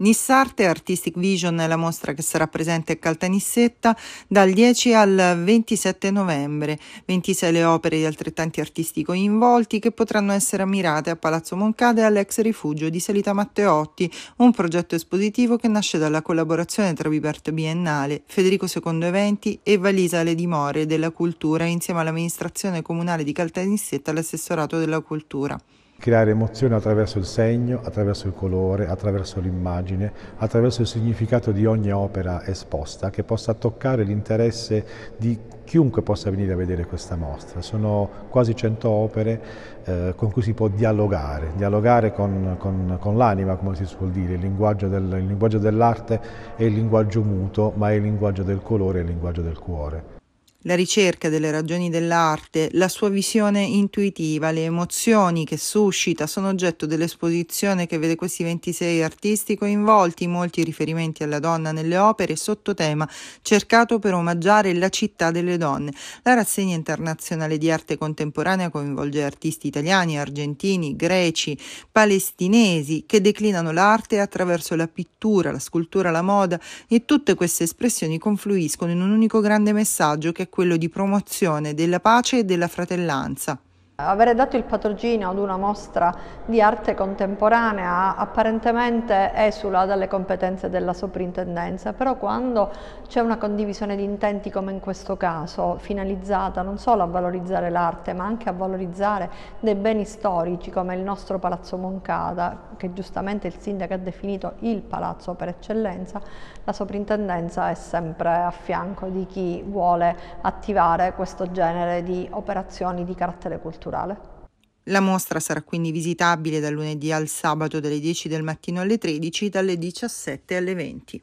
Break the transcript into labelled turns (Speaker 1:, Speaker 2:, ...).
Speaker 1: Nissarte Artistic Vision è la mostra che sarà presente a Caltanissetta dal 10 al 27 novembre. 26 le opere di altrettanti artisti coinvolti che potranno essere ammirate a Palazzo Moncade e all'ex rifugio di Salita Matteotti, un progetto espositivo che nasce dalla collaborazione tra Biberto Biennale, Federico II Eventi e Valisa Le Dimore della Cultura insieme all'amministrazione comunale di Caltanissetta e all'assessorato della Cultura
Speaker 2: creare emozione attraverso il segno, attraverso il colore, attraverso l'immagine, attraverso il significato di ogni opera esposta che possa toccare l'interesse di chiunque possa venire a vedere questa mostra. Sono quasi 100 opere eh, con cui si può dialogare, dialogare con, con, con l'anima, come si suol dire, il linguaggio, del, il linguaggio dell'arte è il linguaggio muto, ma è il linguaggio del colore, è il linguaggio del cuore
Speaker 1: la ricerca delle ragioni dell'arte, la sua visione intuitiva, le emozioni che suscita sono oggetto dell'esposizione che vede questi 26 artisti coinvolti, molti riferimenti alla donna nelle opere, sottotema cercato per omaggiare la città delle donne. La rassegna internazionale di arte contemporanea coinvolge artisti italiani, argentini, greci, palestinesi che declinano l'arte attraverso la pittura, la scultura, la moda e tutte queste espressioni confluiscono in un unico grande messaggio che quello di promozione della pace e della fratellanza
Speaker 3: avere dato il patrocinio ad una mostra di arte contemporanea apparentemente esula dalle competenze della soprintendenza, però quando c'è una condivisione di intenti come in questo caso, finalizzata non solo a valorizzare l'arte ma anche a valorizzare dei beni storici come il nostro Palazzo Moncada, che giustamente il sindaco ha definito il palazzo per eccellenza, la soprintendenza è sempre a fianco di chi vuole attivare questo genere di operazioni di carattere culturale culturale.
Speaker 1: La mostra sarà quindi visitabile dal lunedì al sabato dalle 10 del mattino alle 13, dalle 17 alle 20.